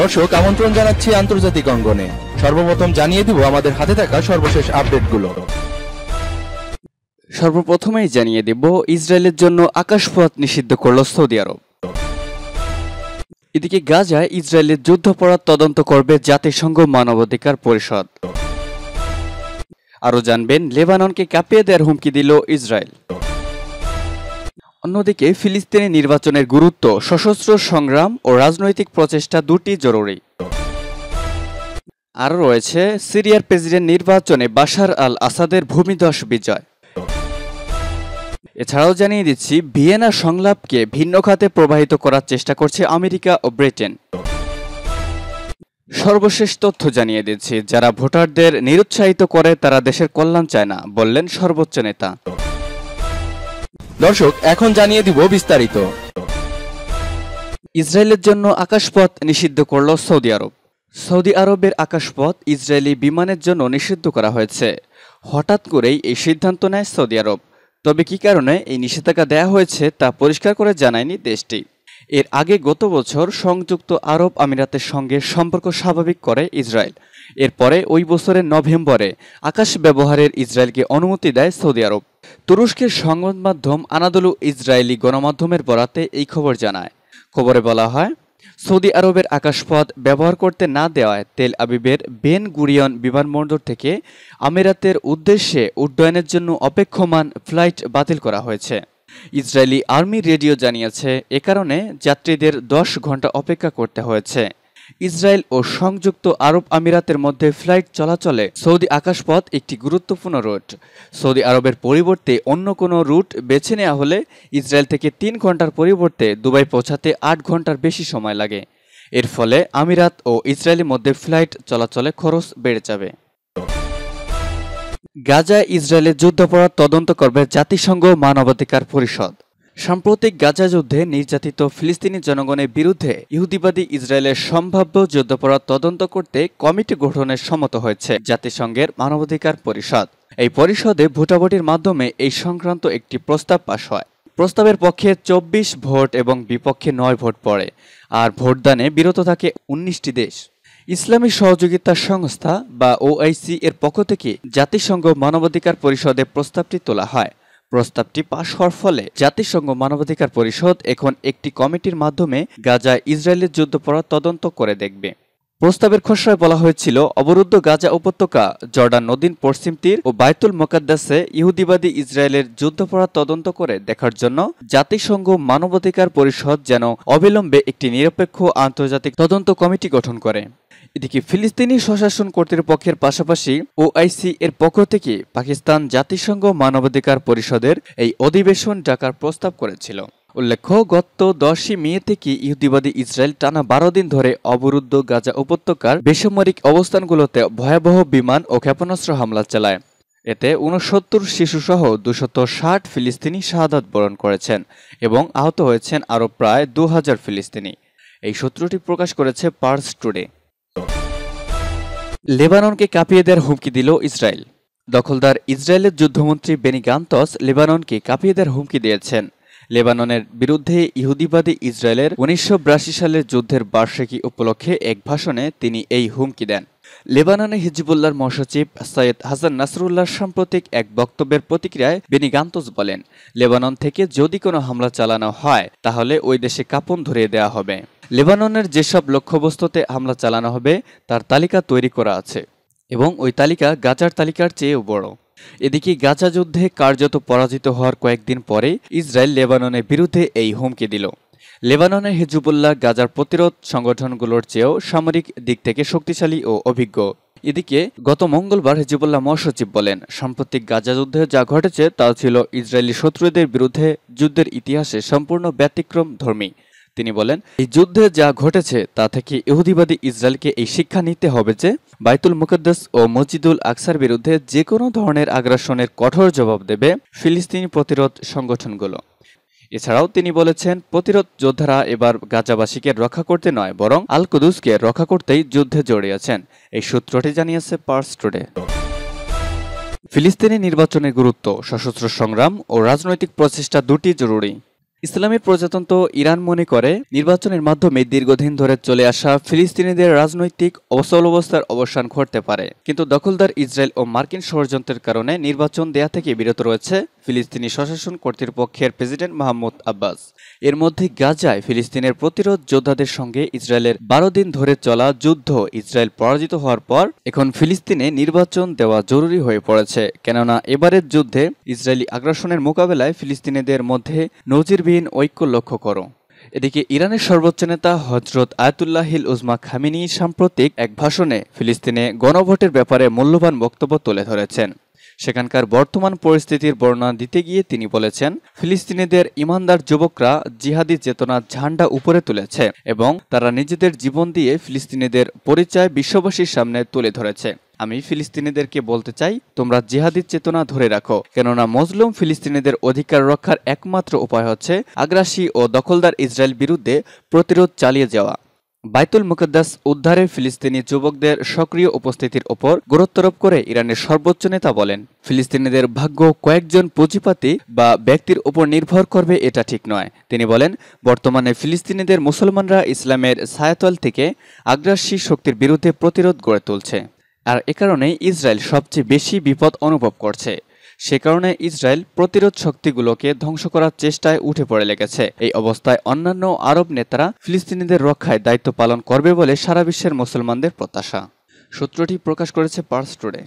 দর্শক আমন্ত্রণ জানাচ্ছি আন্তর্জাতিক অঙ্গনে সর্বপ্রথম জানিয়ে দিব আমাদের হাতে থাকা সর্বশেষ আপডেটগুলো সর্বপ্রথমেই জানিয়ে দেব ইসরায়েলের জন্য আকাশপথ নিষিদ্ধ করল সৌদি আরব এদিকে গাজায় ইসরায়েলের যুদ্ধপরাধ তদন্ত করবে জাতিসংঘ মানবাধিকার পরিষদ আরও জানবেন লেবাননকে কাঁপিয়ে দেওয়ার হুমকি দিল ইসরায়েল অন্যদিকে ফিলিস্তিনি নির্বাচনের গুরুত্ব সশস্ত্র সংগ্রাম ও রাজনৈতিক প্রচেষ্টা দুটি জরুরি আর রয়েছে সিরিয়ার প্রেসিডেন্ট নির্বাচনে বাশার আল আসাদের ভূমিদশ বিজয় এছাড়াও জানিয়ে দিচ্ছি ভিয়েনা সংলাপকে ভিন্ন খাতে প্রবাহিত করার চেষ্টা করছে আমেরিকা ও ব্রিটেন সর্বশেষ তথ্য জানিয়ে দিচ্ছি যারা ভোটারদের নিরুৎসাহিত করে তারা দেশের কল্যাণ চায় না বললেন সর্বোচ্চ নেতা দর্শক এখন জানিয়ে দিব বিস্তারিত ইসরায়েলের জন্য আকাশপথ নিষিদ্ধ করল সৌদি আরব সৌদি আরবের আকাশপথ ইসরায়েলি বিমানের জন্য নিষিদ্ধ করা হয়েছে হঠাৎ করেই এই সিদ্ধান্ত নেয় সৌদি আরব তবে কি কারণে এই নিষেধাজ্ঞা দেওয়া হয়েছে তা পরিষ্কার করে জানায়নি দেশটি এর আগে গত বছর সংযুক্ত আরব আমিরাতের সঙ্গে সম্পর্ক স্বাভাবিক করে ইসরায়েল এরপরে ওই বছরের নভেম্বরে আকাশ ব্যবহারের ইসরায়েলকে অনুমতি দেয় সৌদি আরব তুরস্কের সংবাদ মাধ্যম আনাদলু ইসরায়েলি গণমাধ্যমের বরাতে এই খবর জানায় খবরে বলা হয় সৌদি আরবের আকাশপথ ব্যবহার করতে না দেওয়ায় তেল আবিবের বেন গুরিয়ন বিমানবন্দর থেকে আমিরাতের উদ্দেশ্যে উড্ডয়নের জন্য অপেক্ষমান ফ্লাইট বাতিল করা হয়েছে ইসরায়েলি আর্মি রেডিও জানিয়েছে এ কারণে যাত্রীদের দশ ঘন্টা অপেক্ষা করতে হয়েছে ইসরায়েল ও সংযুক্ত আরব আমিরাতের মধ্যে ফ্লাইট চলাচলে সৌদি আকাশপথ একটি গুরুত্বপূর্ণ রুট সৌদি আরবের পরিবর্তে অন্য কোনো রুট বেছে নেওয়া হলে ইসরায়েল থেকে তিন ঘন্টার পরিবর্তে দুবাই পৌঁছাতে আট ঘন্টার বেশি সময় লাগে এর ফলে আমিরাত ও ইসরায়েলের মধ্যে ফ্লাইট চলাচলে খরচ বেড়ে যাবে গাজা ইসরায়েলের যুদ্ধাপরাধ তদন্ত করবে জাতিসংঘ মানবাধিকার পরিষদ সাম্প্রতিক গাজা যুদ্ধে নির্যাতিত ফিলিস্তিনি জনগণের বিরুদ্ধে ইহুদিবাদী ইসরায়েলের সম্ভাব্য যুদ্ধপরাধ তদন্ত করতে কমিটি গঠনের সম্মত হয়েছে জাতিসংঘের মানবাধিকার পরিষদ এই পরিষদে ভোটাভুটির মাধ্যমে এই সংক্রান্ত একটি প্রস্তাব পাশ হয় প্রস্তাবের পক্ষে চব্বিশ ভোট এবং বিপক্ষে নয় ভোট পড়ে আর ভোটদানে বিরত থাকে উনিশটি দেশ ইসলামী সহযোগিতা সংস্থা বা ওআইসি এর পক্ষ থেকে জাতিসংঘ মানবাধিকার পরিষদে প্রস্তাবটি তোলা হয় প্রস্তাবটি পাশ হওয়ার ফলে জাতিসংঘ মানবাধিকার পরিষদ এখন একটি কমিটির মাধ্যমে গাজায় ইসরায়েলের যুদ্ধাপরাধ তদন্ত করে দেখবে প্রস্তাবের খসড়ায় বলা হয়েছিল অবরুদ্ধ গাজা উপত্যকা জর্ডান নদীন পশ্চিম তীর ও বায়তুল মোকাদ্দাসে ইহুদিবাদী ইসরায়েলের যুদ্ধপরা তদন্ত করে দেখার জন্য জাতিসংঘ মানবাধিকার পরিষদ যেন অবিলম্বে একটি নিরপেক্ষ আন্তর্জাতিক তদন্ত কমিটি গঠন করে এদিকে ফিলিস্তিনি স্বশাসন কর্তৃপক্ষের পাশাপাশি ওআইসি এর পক্ষ থেকে পাকিস্তান জাতিসংঘ মানবাধিকার পরিষদের এই অধিবেশন ডাকার প্রস্তাব করেছিল উল্লেখ্য গত দশই মে থেকে ইহুদিবাদী ইসরায়েল টানা বারো দিন ধরে অবরুদ্ধ গাজা উপত্যকার বেসামরিক অবস্থানগুলোতে ভয়াবহ বিমান ও ক্ষেপণাস্ত্র হামলা চালায় এতে উনসত্তর শিশুসহ দুশত ষাট ফিলিস্তিনি শাহাদাত বরণ করেছেন এবং আহত হয়েছেন আরও প্রায় দু হাজার ফিলিস্তিনি এই সূত্রটি প্রকাশ করেছে পার্স টুডে লেবাননকে কাঁপিয়ে দেওয়ার হুমকি দিল ইসরায়েল দখলদার ইসরায়েলের যুদ্ধমন্ত্রী বেনি গান্তস লেবাননকে কাঁপিয়ে দেওয়ার হুমকি দিয়েছেন লেবাননের বিরুদ্ধে ইহুদিবাদী ইসরায়েলের উনিশশো সালের যুদ্ধের বার্ষিকী উপলক্ষে এক ভাষণে তিনি এই হুমকি দেন লেবাননে হিজিবুল্লার মহাসচিব সৈয়দ হাসান নাসরুল্লাহর সাম্প্রতিক এক বক্তব্যের প্রতিক্রিয়ায় বেনি গান্তোজ বলেন লেবানন থেকে যদি কোনো হামলা চালানো হয় তাহলে ওই দেশে কাপন ধরিয়ে দেওয়া হবে লেবাননের যেসব লক্ষ্যবস্তুতে হামলা চালানো হবে তার তালিকা তৈরি করা আছে এবং ওই তালিকা গাজার তালিকার চেয়েও বড় এদিকে গাজা যুদ্ধে কার্যত পরাজিত হওয়ার কয়েকদিন পরে ইসরায়েল লেবাননের বিরুদ্ধে এই হুমকি দিল লেবাননের হিজুবুল্লাহ গাজার প্রতিরোধ সংগঠনগুলোর চেয়েও সামরিক দিক থেকে শক্তিশালী ও অভিজ্ঞ এদিকে গত মঙ্গলবার হিজবুল্লাহ মহাসচিব বলেন সাম্প্রতিক গাজা যুদ্ধে যা ঘটেছে তা ছিল ইসরায়েলি শত্রুদের বিরুদ্ধে যুদ্ধের ইতিহাসে সম্পূর্ণ ব্যতিক্রম ধর্মী তিনি বলেন এই যুদ্ধে যা ঘটেছে তা থেকে ইহুদিবাদী ইসরায়েলকে এই শিক্ষা নিতে হবে যে বাইতুল মুকদ্দাস ও মসজিদুল আকসার বিরুদ্ধে যে কোনো ধরনের আগ্রাসনের কঠোর জবাব দেবে ফিলিস্তিনি প্রতিরোধ সংগঠনগুলো এছাড়াও তিনি বলেছেন প্রতিরোধ যোদ্ধারা এবার গাজাবাসীকে রক্ষা করতে নয় বরং আল কুদুসকে রক্ষা করতেই যুদ্ধে জড়িয়েছেন এই সূত্রটি জানিয়েছে পার্স টুডে ফিলিস্তিনি নির্বাচনের গুরুত্ব সশস্ত্র সংগ্রাম ও রাজনৈতিক প্রচেষ্টা দুটি জরুরি ইসলামী প্রজাতন্ত্র ইরান মনে করে নির্বাচনের মাধ্যমে দীর্ঘদিন ধরে চলে আসা ফিলিস্তিনিদের রাজনৈতিক অবসল অবস্থার অবসান ঘটতে পারে কিন্তু দখলদার ইসরায়েল ও মার্কিন ষড়যন্ত্রের কারণে নির্বাচন দেয়া থেকে বিরত রয়েছে ফিলিস্তিনি স্বশাসন কর্তৃপক্ষের প্রেসিডেন্ট মাহমুদ আব্বাস এর মধ্যে গাজায় ফিলিস্তিনের প্রতিরোধ যোদ্ধাদের সঙ্গে ইসরায়েলের বারো দিন ধরে চলা যুদ্ধ ইসরায়েল পরাজিত হওয়ার পর এখন ফিলিস্তিনে নির্বাচন দেওয়া জরুরি হয়ে পড়েছে কেননা এবারের যুদ্ধে ইসরায়েলি আগ্রাসনের মোকাবেলায় ফিলিস্তিনিদের মধ্যে নজিরবিহীন ঐক্য লক্ষ্য করো এদিকে ইরানের সর্বোচ্চ নেতা হজরত আয়াতুল্লাহিল উজমা খামিনি সাম্প্রতিক এক ভাষণে ফিলিস্তিনে গণভোটের ব্যাপারে মূল্যবান বক্তব্য তুলে ধরেছেন সেখানকার বর্তমান পরিস্থিতির বর্ণনা দিতে গিয়ে তিনি বলেছেন ফিলিস্তিনিদের ইমানদার যুবকরা জিহাদি চেতনার ঝান্ডা উপরে তুলেছে এবং তারা নিজেদের জীবন দিয়ে ফিলিস্তিনিদের পরিচয় বিশ্ববাসীর সামনে তুলে ধরেছে আমি ফিলিস্তিনিদেরকে বলতে চাই তোমরা জিহাদি চেতনা ধরে রাখো কেননা মজলুম ফিলিস্তিনিদের অধিকার রক্ষার একমাত্র উপায় হচ্ছে আগ্রাসী ও দখলদার ইসরায়েল বিরুদ্ধে প্রতিরোধ চালিয়ে যাওয়া বাইতুল মুকদ্দাস উদ্ধারে ফিলিস্তিনি যুবকদের সক্রিয় উপস্থিতির ওপর গুরুত্বারোপ করে ইরানের সর্বোচ্চ নেতা বলেন ফিলিস্তিনিদের ভাগ্য কয়েকজন পুঁজিপাতি বা ব্যক্তির উপর নির্ভর করবে এটা ঠিক নয় তিনি বলেন বর্তমানে ফিলিস্তিনিদের মুসলমানরা ইসলামের সায়াতল থেকে আগ্রাসী শক্তির বিরুদ্ধে প্রতিরোধ গড়ে তুলছে আর এ কারণে ইসরায়েল সবচেয়ে বেশি বিপদ অনুভব করছে সে কারণে ইসরায়েল প্রতিরোধ শক্তিগুলোকে ধ্বংস করার চেষ্টায় উঠে পড়ে লেগেছে এই অবস্থায় অন্যান্য আরব নেতারা ফিলিস্তিনিদের রক্ষায় দায়িত্ব পালন করবে বলে সারা বিশ্বের মুসলমানদের প্রত্যাশা সূত্রটি প্রকাশ করেছে পার্স টুডে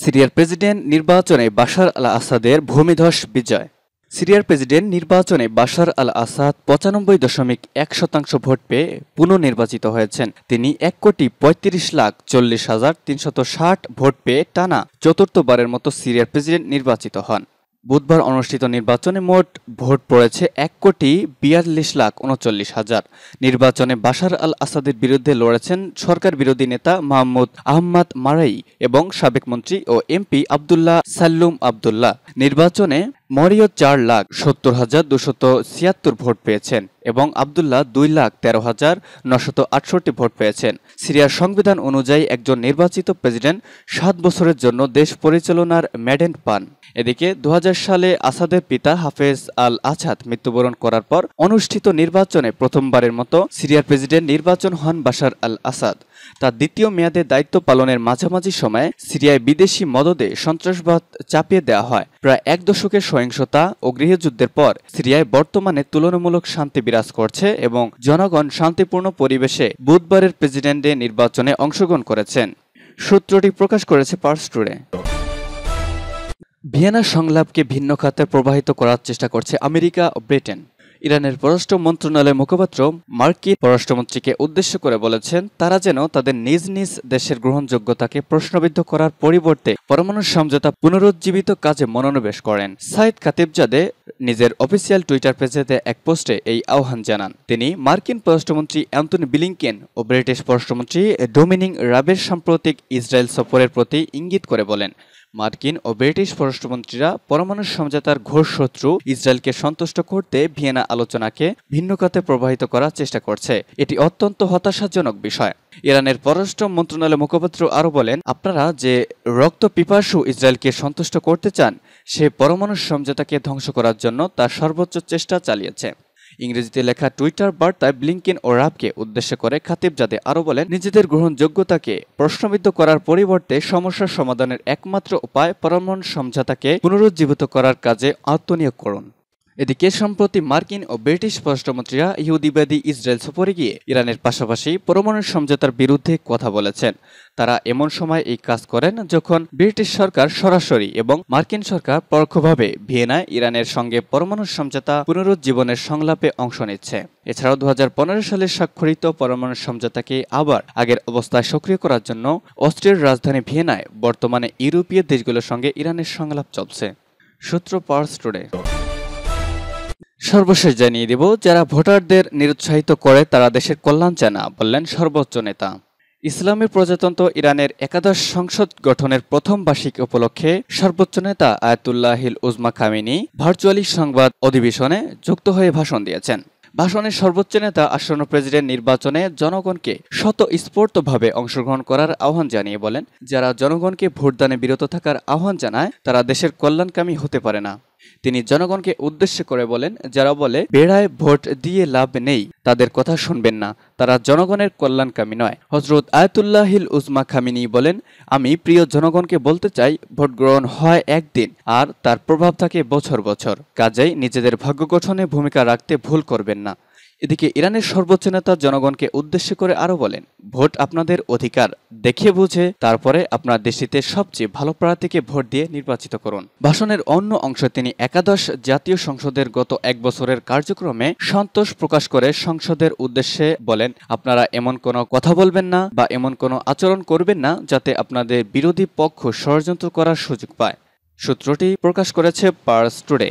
সিরিয়ার প্রেসিডেন্ট নির্বাচনে বাশার আল আসাদের ভূমিধস বিজয় সিরিয়ার প্রেসিডেন্ট নির্বাচনে বাশার আল আসাদ পঁচানব্বই দশমিক এক শতাংশ ভোট পেয়ে পুনর্নির্বাচিত হয়েছেন তিনি এক কোটি পঁয়ত্রিশ লাখ চল্লিশ হাজার তিনশত ষাট ভোট পেয়ে টানা চতুর্থবারের মতো সিরিয়ার প্রেসিডেন্ট নির্বাচিত হন বুধবার অনুষ্ঠিত নির্বাচনে মোট ভোট পড়েছে এক কোটি বিয়াল্লিশ লাখ উনচল্লিশ হাজার নির্বাচনে বাশার আল আসাদের বিরুদ্ধে লড়েছেন সরকার বিরোধী নেতা মাহমুদ আহমদ মারাই এবং সাবেক মন্ত্রী ও এমপি আবদুল্লাহ সাল্লুম আবদুল্লাহ নির্বাচনে মরিয় চার লাখ সত্তর হাজার দুশত ছিয়াত্তর ভোট পেয়েছেন এবং আবদুল্লাহ দুই লাখ তেরো হাজার নশত আটষট্টি ভোট পেয়েছেন সিরিয়ার সংবিধান অনুযায়ী একজন নির্বাচিত প্রেসিডেন্ট সাত বছরের জন্য দেশ পরিচালনার ম্যাডেন্ট পান এদিকে দু সালে আসাদের পিতা হাফেজ আল আছাদ মৃত্যুবরণ করার পর অনুষ্ঠিত নির্বাচনে প্রথমবারের মতো সিরিয়ার প্রেসিডেন্ট নির্বাচন হন বাশার আল আসাদ তার দ্বিতীয় মেয়াদে দায়িত্ব পালনের মাঝামাঝি সময়ে সিরিয়ায় বিদেশি মদদে সন্ত্রাসবাদ চাপিয়ে দেওয়া হয় প্রায় এক দশকের সহিংসতা ও গৃহযুদ্ধের পর সিরিয়ায় বর্তমানে তুলনামূলক শান্তি বিরাজ করছে এবং জনগণ শান্তিপূর্ণ পরিবেশে বুধবারের প্রেসিডেন্টে নির্বাচনে অংশগ্রহণ করেছেন সূত্রটি প্রকাশ করেছে পার্স টুডে ভিয়েনা সংলাপকে ভিন্ন খাতে প্রবাহিত করার চেষ্টা করছে আমেরিকা ও ব্রিটেন ইরানের পররাষ্ট্র মন্ত্রণালয়ের মুখপাত্র মার্কিন পররাষ্ট্রমন্ত্রীকে উদ্দেশ্য করে বলেছেন তারা যেন তাদের নিজ নিজ দেশের গ্রহণযোগ্যতাকে প্রশ্নবিদ্ধ করার পরিবর্তে পরমাণু সমঝোতা পুনরুজ্জীবিত কাজে মনোনিবেশ করেন সাইদ খাতিবজাদে নিজের অফিসিয়াল টুইটার পেজেতে এক পোস্টে এই আহ্বান জানান তিনি মার্কিন পররাষ্ট্রমন্ত্রী অ্যান্থনি বিলিংকেন ও ব্রিটিশ পররাষ্ট্রমন্ত্রী ডোমিনিং রাবের সাম্প্রতিক ইসরায়েল সফরের প্রতি ইঙ্গিত করে বলেন মার্কিন ও ব্রিটিশ পররাষ্ট্রমন্ত্রীরা পরমাণু সমঝোতার ঘোর শত্রু ইসরায়েলকে সন্তুষ্ট করতে ভিয়েনা আলোচনাকে ভিন্ন খাতে প্রবাহিত করার চেষ্টা করছে এটি অত্যন্ত হতাশাজনক বিষয় ইরানের পররাষ্ট্র মন্ত্রণালয়ের মুখপাত্র আরও বলেন আপনারা যে রক্ত পিপাসু ইসরায়েলকে সন্তুষ্ট করতে চান সে পরমাণু সমঝোতাকে ধ্বংস করার জন্য তার সর্বোচ্চ চেষ্টা চালিয়েছে ইংরেজিতে লেখা টুইটার বার্তায় ব্লিংকিন ও রাবকে উদ্দেশ্য করে খাতিব জাদে আরও বলেন নিজেদের গ্রহণযোগ্যতাকে প্রশ্নবিদ্ধ করার পরিবর্তে সমস্যা সমাধানের একমাত্র উপায় পরমাণু সমঝোতাকে পুনরুজ্জীবিত করার কাজে আত্মনিয়োগ করুন এদিকে সম্প্রতি মার্কিন ও ব্রিটিশ পররাষ্ট্রমন্ত্রীরা ইহুদিবাদী ইসরায়েল সফরে গিয়ে ইরানের পাশাপাশি পরমাণু সমঝোতার বিরুদ্ধে কথা বলেছেন তারা এমন সময় এই কাজ করেন যখন ব্রিটিশ সরকার সরাসরি এবং মার্কিন সরকার পরোক্ষভাবে ভিয়েনায় ইরানের সঙ্গে পরমাণু সমঝোতা পুনরুজ্জীবনের সংলাপে অংশ নিচ্ছে এছাড়াও দু সালে স্বাক্ষরিত পরমাণু সমঝোতাকে আবার আগের অবস্থায় সক্রিয় করার জন্য অস্ট্রিয়ার রাজধানী ভিয়েনায় বর্তমানে ইউরোপীয় দেশগুলোর সঙ্গে ইরানের সংলাপ চলছে সূত্র পাওয়ার টুডে সর্বশেষ জানিয়ে দেব যারা ভোটারদের নিরুৎসাহিত করে তারা দেশের কল্যাণ চায় না বললেন সর্বোচ্চ নেতা ইসলামী প্রজাতন্ত্র ইরানের একাদশ সংসদ গঠনের প্রথম বার্ষিক উপলক্ষে সর্বোচ্চ নেতা আয়াতুল্লাহিল উজমা খামিনি ভার্চুয়ালি সংবাদ অধিবেশনে যুক্ত হয়ে ভাষণ দিয়েছেন ভাষণের সর্বোচ্চ নেতা আসন্ন প্রেসিডেন্ট নির্বাচনে জনগণকে স্বতঃস্ফূর্তভাবে অংশগ্রহণ করার আহ্বান জানিয়ে বলেন যারা জনগণকে ভোটদানে বিরত থাকার আহ্বান জানায় তারা দেশের কল্যাণকামী হতে পারে না তিনি জনগণকে উদ্দেশ্য করে বলেন যারা বলে বেড়ায় ভোট দিয়ে লাভ নেই তাদের কথা শুনবেন না তারা জনগণের কল্যাণকামী নয় হজরত আয়তুল্লাহিল উজমা খামিনি বলেন আমি প্রিয় জনগণকে বলতে চাই ভোট গ্রহণ হয় একদিন আর তার প্রভাব থাকে বছর বছর কাজেই নিজেদের ভাগ্য গঠনে ভূমিকা রাখতে ভুল করবেন না এদিকে ইরানের সর্বোচ্চ নেতা জনগণকে উদ্দেশ্য করে আরও বলেন ভোট আপনাদের অধিকার দেখে বুঝে তারপরে আপনার দেশটিতে সবচেয়ে ভালো প্রার্থীকে ভোট দিয়ে নির্বাচিত করুন ভাষণের অন্য অংশ তিনি একাদশ জাতীয় সংসদের গত এক বছরের কার্যক্রমে সন্তোষ প্রকাশ করে সংসদের উদ্দেশ্যে বলেন আপনারা এমন কোনো কথা বলবেন না বা এমন কোনো আচরণ করবেন না যাতে আপনাদের বিরোধী পক্ষ ষড়যন্ত্র করার সুযোগ পায় সূত্রটি প্রকাশ করেছে পার্স টুডে